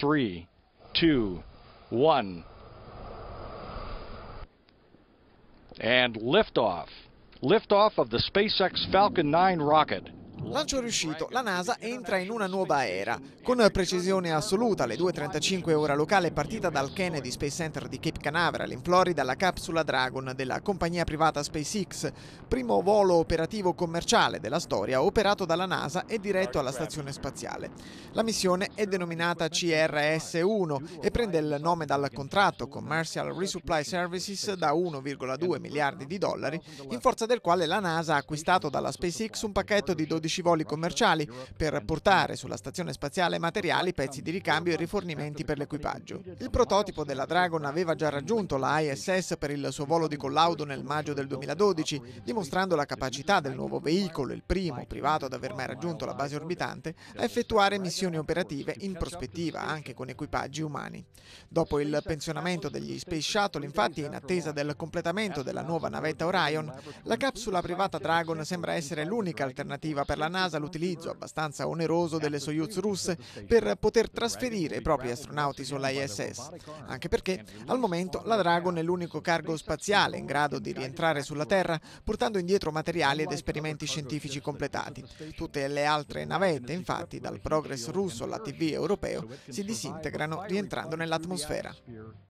three, two, one. And liftoff. Liftoff of the SpaceX Falcon 9 rocket. Lancio riuscito, la NASA entra in una nuova era. Con precisione assoluta, alle 2.35 ora locale, partita dal Kennedy Space Center di Cape Canaveral in Florida la capsula Dragon della compagnia privata SpaceX, primo volo operativo commerciale della storia operato dalla NASA e diretto alla stazione spaziale. La missione è denominata CRS-1 e prende il nome dal contratto Commercial Resupply Services da 1,2 miliardi di dollari, in forza del quale la NASA ha acquistato dalla SpaceX un pacchetto di 12 scivoli commerciali per portare sulla stazione spaziale materiali, pezzi di ricambio e rifornimenti per l'equipaggio. Il prototipo della Dragon aveva già raggiunto la ISS per il suo volo di collaudo nel maggio del 2012, dimostrando la capacità del nuovo veicolo, il primo privato ad aver mai raggiunto la base orbitante, a effettuare missioni operative in prospettiva anche con equipaggi umani. Dopo il pensionamento degli Space Shuttle, infatti, in attesa del completamento della nuova navetta Orion, la capsula privata Dragon sembra essere l'unica alternativa per la NASA l'utilizzo abbastanza oneroso delle Soyuz russe per poter trasferire i propri astronauti sull'ISS, anche perché al momento la Dragon è l'unico cargo spaziale in grado di rientrare sulla Terra portando indietro materiali ed esperimenti scientifici completati. Tutte le altre navette, infatti, dal Progress russo alla TV europeo, si disintegrano rientrando nell'atmosfera.